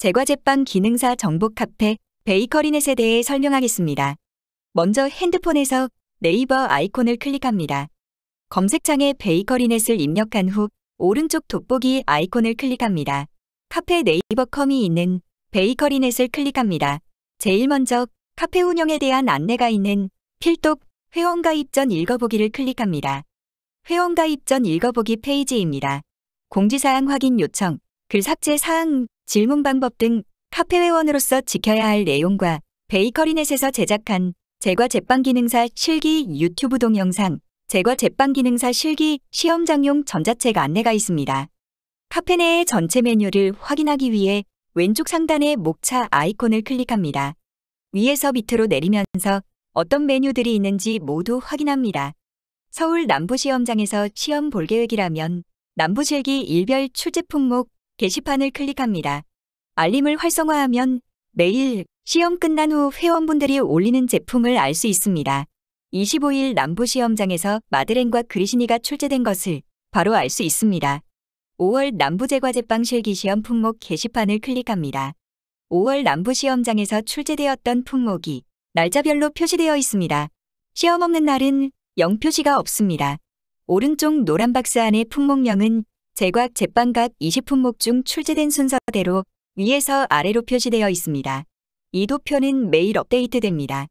제과제빵 기능사 정보 카페 베이커리넷에 대해 설명하겠습니다. 먼저 핸드폰에서 네이버 아이콘을 클릭합니다. 검색창에 베이커리넷을 입력한 후 오른쪽 돋보기 아이콘을 클릭합니다. 카페 네이버 컴이 있는 베이커리넷을 클릭합니다. 제일 먼저 카페 운영에 대한 안내가 있는 필독 회원가입 전 읽어보기를 클릭합니다. 회원가입 전 읽어보기 페이지입니다. 공지사항 확인 요청, 글 삭제 사항 질문 방법 등 카페 회원으로서 지켜야 할 내용과 베이커리넷에서 제작한 제과 제빵 기능사 실기 유튜브 동영상, 제과 제빵 기능사 실기 시험장용 전자책 안내가 있습니다. 카페 내의 전체 메뉴를 확인하기 위해 왼쪽 상단의 목차 아이콘을 클릭합니다. 위에서 밑으로 내리면서 어떤 메뉴들이 있는지 모두 확인합니다. 서울 남부시험장에서 시험 볼 계획이라면 남부실기 일별 출제 품목 게시판을 클릭합니다. 알림을 활성화하면 매일 시험 끝난 후 회원분들이 올리는 제품을 알 수 있습니다. 25일 남부시험장에서 마드렌과 그리시니가 출제된 것을 바로 알 수 있습니다. 5월 남부제과제빵 실기시험 품목 게시판을 클릭합니다. 5월 남부시험장에서 출제되었던 품목이 날짜별로 표시되어 있습니다. 시험 없는 날은 0표시가 없습니다. 오른쪽 노란 박스 안에 품목명은 제곽 제빵각 20품목 중 출제된 순서대로 위에서 아래로 표시되어 있습니다. 이 도표는 매일 업데이트됩니다.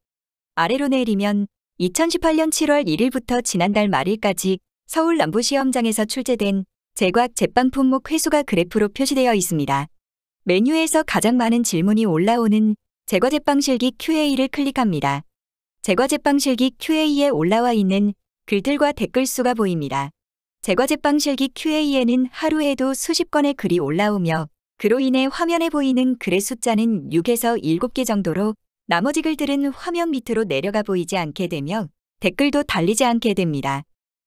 아래로 내리면 2018년 7월 1일부터 지난달 말일까지 서울 남부시험장에서 출제된 제곽 제빵 품목 회수가 그래프로 표시되어 있습니다. 메뉴에서 가장 많은 질문이 올라오는 제과제빵실기 QA를 클릭합니다. 제과제빵실기 QA에 올라와 있는 글들과 댓글 수가 보입니다. 제과제빵 실기 QA에는 하루에도 수십 건의 글이 올라오며 그로 인해 화면에 보이는 글의 숫자는 6에서 7개 정도로 나머지 글들은 화면 밑으로 내려가 보이지 않게 되며 댓글도 달리지 않게 됩니다.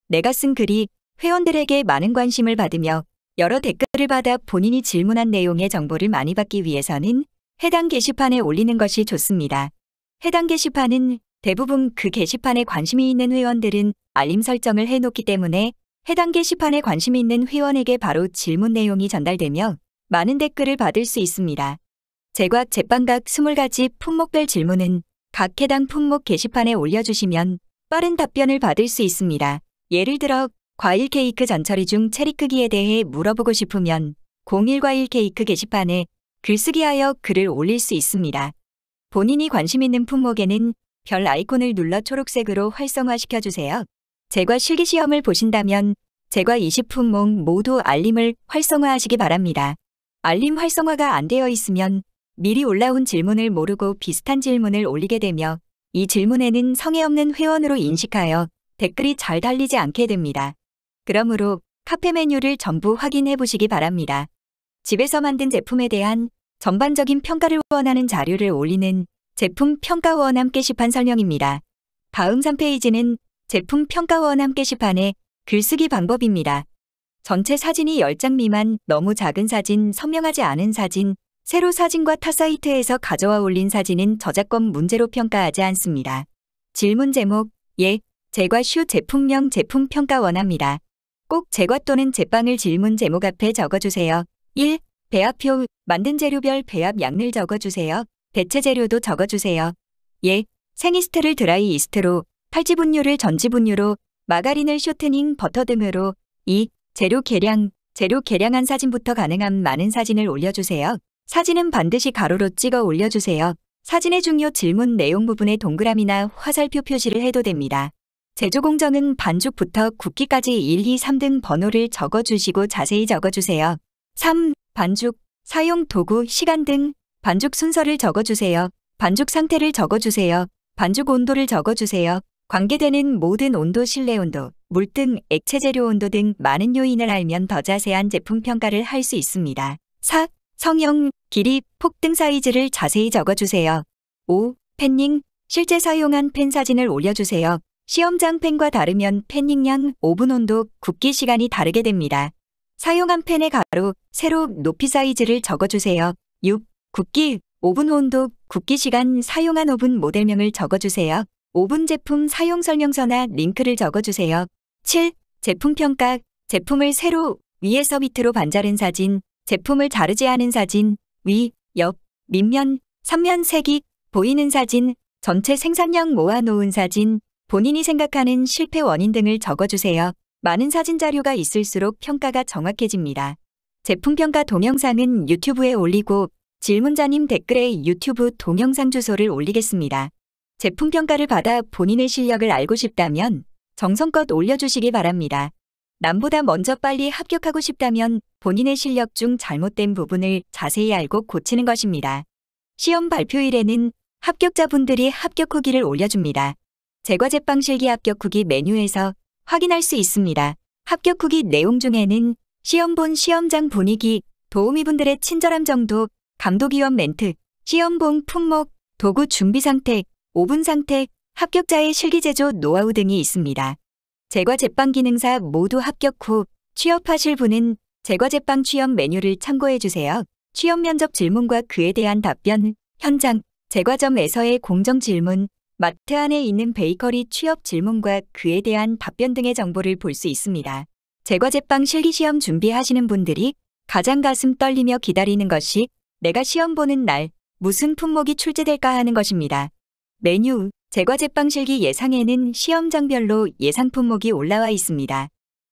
내가 쓴 글이 회원들에게 많은 관심을 받으며 여러 댓글을 받아 본인이 질문한 내용의 정보를 많이 받기 위해서는 해당 게시판에 올리는 것이 좋습니다. 해당 게시판은 대부분 그 게시판에 관심이 있는 회원들은 알림 설정을 해놓기 때문에 해당 게시판에 관심 있는 회원에게 바로 질문 내용이 전달되며 많은 댓글을 받을 수 있습니다. 제곽 제빵각 20가지 품목별 질문은 각 해당 품목 게시판에 올려주시면 빠른 답변을 받을 수 있습니다. 예를 들어 과일 케이크 전처리 중 체리 크기에 대해 물어보고 싶으면 01과일 케이크 게시판에 글쓰기하여 글을 올릴 수 있습니다. 본인이 관심 있는 품목에는 별 아이콘을 눌러 초록색으로 활성화시켜주세요. 제과 실기시험을 보신다면 제과 20품목 모두 알림을 활성화하시기 바랍니다. 알림 활성화가 안 되어 있으면 미리 올라온 질문을 모르고 비슷한 질문을 올리게 되며 이 질문에는 성의 없는 회원으로 인식하여 댓글이 잘 달리지 않게 됩니다. 그러므로 카페 메뉴를 전부 확인해 보시기 바랍니다. 집에서 만든 제품에 대한 전반적인 평가를 원하는 자료를 올리는 제품 평가원 함께 시판 설명입니다. 다음 3페이지는 제품 평가원함 게시판의 글쓰기 방법입니다. 전체 사진이 10장 미만, 너무 작은 사진, 선명하지 않은 사진, 새로 사진과 타 사이트에서 가져와 올린 사진은 저작권 문제로 평가하지 않습니다. 질문 제목, 예, 제과 슈 제품명 제품 평가 원합니다. 꼭 제과 또는 제빵을 질문 제목 앞에 적어주세요. 1. 배합표, 만든 재료별 배합 양을 적어주세요. 대체 재료도 적어주세요. 예, 생이스트를 드라이 이스트로, 탈지분유를 전지분유로, 마가린을 쇼트닝, 버터 등으로 2. 재료 계량, 재료 계량한 사진부터 가능한 많은 사진을 올려주세요. 사진은 반드시 가로로 찍어 올려주세요. 사진의 중요 질문 내용 부분에 동그라미나 화살표 표시를 해도 됩니다. 제조 공정은 반죽부터 굽기까지 1, 2, 3 등 번호를 적어주시고 자세히 적어주세요. 3. 반죽, 사용 도구, 시간 등 반죽 순서를 적어주세요. 반죽 상태를 적어주세요. 반죽 온도를 적어주세요. 관계되는 모든 온도, 실내 온도, 물등 액체 재료 온도 등 많은 요인을 알면 더 자세한 제품 평가를 할 수 있습니다. 4. 성형, 길이, 폭등 사이즈를 자세히 적어주세요. 5. 팬닝, 실제 사용한 팬 사진을 올려주세요. 시험장 팬과 다르면 팬닝량 5분 온도, 굽기 시간이 다르게 됩니다. 사용한 팬의 가로, 세로, 높이 사이즈를 적어주세요. 6. 굽기, 5분 온도, 굽기 시간, 사용한 오븐 모델명을 적어주세요. 5분 제품 사용 설명서나 링크를 적어주세요. 7. 제품 평가 제품을 세로, 위에서 밑으로 반자른 사진, 제품을 자르지 않은 사진, 위, 옆, 밑면, 3면 색이 보이는 사진, 전체 생산량 모아놓은 사진, 본인이 생각하는 실패 원인 등을 적어주세요. 많은 사진 자료가 있을수록 평가가 정확해집니다. 제품 평가 동영상은 유튜브에 올리고 질문자님 댓글에 유튜브 동영상 주소를 올리겠습니다. 제품 평가를 받아 본인의 실력을 알고 싶다면 정성껏 올려주시기 바랍니다. 남보다 먼저 빨리 합격하고 싶다면 본인의 실력 중 잘못된 부분을 자세히 알고 고치는 것입니다. 시험 발표일에는 합격자분들이 합격 후기를 올려줍니다. 제과제빵 실기 합격 후기 메뉴에서 확인할 수 있습니다. 합격 후기 내용 중에는 시험본 시험장 분위기, 도우미분들의 친절함 정도, 감독위원 멘트, 시험본 품목, 도구 준비 상태, 오븐 상태, 합격자의 실기 제조 노하우 등이 있습니다. 제과 제빵 기능사 모두 합격 후 취업하실 분은 제과 제빵 취업 메뉴를 참고해 주세요. 취업 면접 질문과 그에 대한 답변, 현장, 제과점에서의 공정 질문, 마트 안에 있는 베이커리 취업 질문과 그에 대한 답변 등의 정보를 볼 수 있습니다. 제과 제빵 실기 시험 준비하시는 분들이 가장 가슴 떨리며 기다리는 것이 내가 시험 보는 날 무슨 품목이 출제될까 하는 것입니다. 메뉴, 제과제빵실기 예상에는 시험장별로 예상 품목이 올라와 있습니다.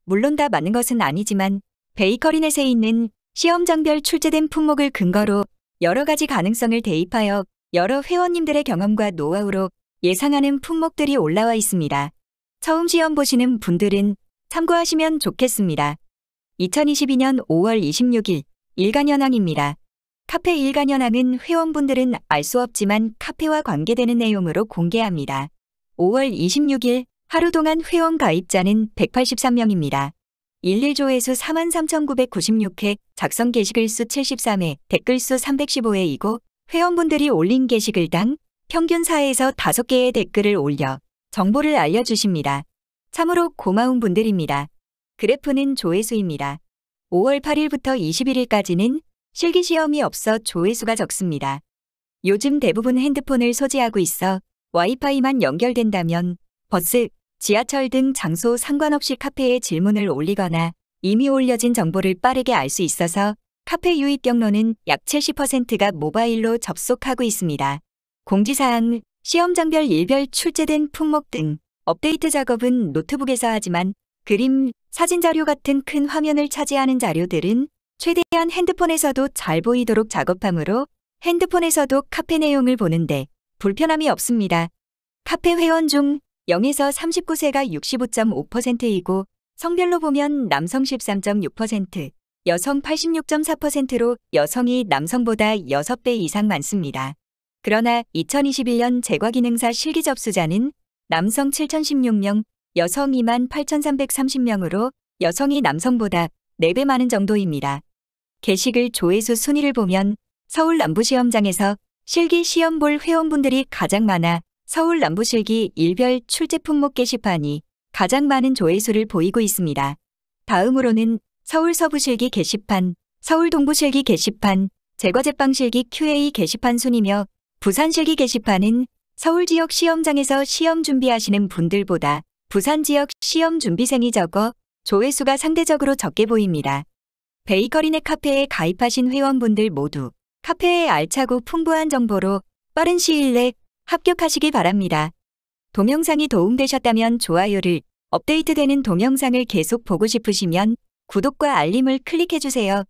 물론 다 맞는 것은 아니지만 베이커리넷에 있는 시험장별 출제된 품목을 근거로 여러 가지 가능성을 대입하여 여러 회원님들의 경험과 노하우로 예상하는 품목들이 올라와 있습니다. 처음 시험 보시는 분들은 참고하시면 좋겠습니다. 2022년 5월 26일 일간현황입니다. 카페 일간연황은 회원분들은 알 수 없지만 카페와 관계되는 내용으로 공개합니다. 5월 26일 하루 동안 회원 가입자는 183명입니다. 11조회수 43,996회, 작성 게시글 수 73회, 댓글 수 315회이고 회원분들이 올린 게시글당 평균 4에서 5개의 댓글을 올려 정보를 알려주십니다. 참으로 고마운 분들입니다. 그래프는 조회수입니다. 5월 8일부터 21일까지는 실기 시험이 없어 조회수가 적습니다. 요즘 대부분 핸드폰을 소지하고 있어 와이파이만 연결된다면 버스, 지하철 등 장소 상관없이 카페에 질문을 올리거나 이미 올려진 정보를 빠르게 알 수 있어서 카페 유입 경로는 약 70%가 모바일로 접속하고 있습니다. 공지사항, 시험장별 일별 출제된 품목 등 업데이트 작업은 노트북에서 하지만 그림, 사진 자료 같은 큰 화면을 차지하는 자료들은 최대한 핸드폰에서도 잘 보이도록 작업함으로 핸드폰에서도 카페 내용을 보는데 불편함이 없습니다. 카페 회원 중 0에서 39세가 65.5%이고 성별로 보면 남성 13.6%, 여성 86.4%로 여성이 남성보다 6배 이상 많습니다. 그러나 2021년 제과기능사 실기 접수자는 남성 7,016명, 여성 2만 8,330명으로 여성이 남성보다 4배 많은 정도입니다. 게시글 조회수 순위를 보면 서울 남부시험장에서 실기 시험 볼 회원분들이 가장 많아 서울 남부실기 일별 출제 품목 게시판이 가장 많은 조회수를 보이고 있습니다. 다음으로는 서울 서부실기 게시판, 서울 동부실기 게시판, 제과제빵실기 QA 게시판 순이며 부산실기 게시판은 서울 지역 시험장에서 시험 준비하시는 분들보다 부산 지역 시험 준비생이 적어 조회수가 상대적으로 적게 보입니다. 베이커리넷 카페에 가입하신 회원분들 모두 카페의 알차고 풍부한 정보로 빠른 시일 내 합격하시기 바랍니다. 동영상이 도움되셨다면 좋아요를, 업데이트되는 동영상을 계속 보고 싶으시면 구독과 알림을 클릭해주세요.